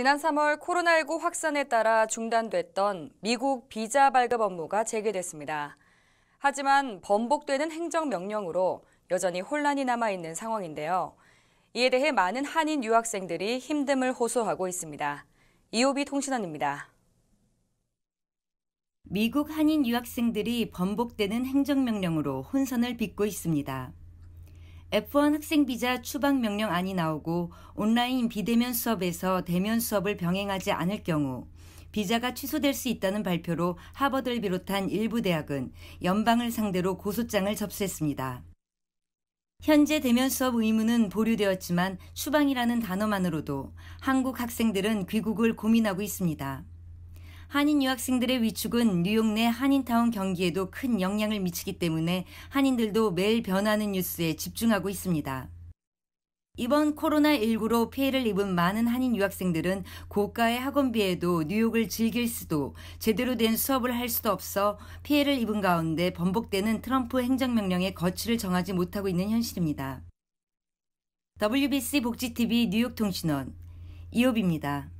지난 3월 코로나19 확산에 따라 중단됐던 미국 비자 발급 업무가 재개됐습니다. 하지만 번복되는 행정명령으로 여전히 혼란이 남아있는 상황인데요. 이에 대해 많은 한인 유학생들이 힘듦을 호소하고 있습니다. 이오비 통신원입니다. 미국 한인 유학생들이 번복되는 행정명령으로 혼선을 빚고 있습니다. F1 학생 비자 추방 명령안이 나오고 온라인 비대면 수업에서 대면 수업을 병행하지 않을 경우 비자가 취소될 수 있다는 발표로 하버드를 비롯한 일부 대학은 연방을 상대로 고소장을 접수했습니다. 현재 대면 수업 의무는 보류되었지만 추방이라는 단어만으로도 한국 학생들은 귀국을 고민하고 있습니다. 한인 유학생들의 위축은 뉴욕 내 한인타운 경기에도 큰 영향을 미치기 때문에 한인들도 매일 변하는 뉴스에 집중하고 있습니다. 이번 코로나19로 피해를 입은 많은 한인 유학생들은 고가의 학원비에도 뉴욕을 즐길 수도 제대로 된 수업을 할 수도 없어 피해를 입은 가운데 번복되는 트럼프 행정명령의 거취를 정하지 못하고 있는 현실입니다. WBC 복지TV 뉴욕통신원 이호입니다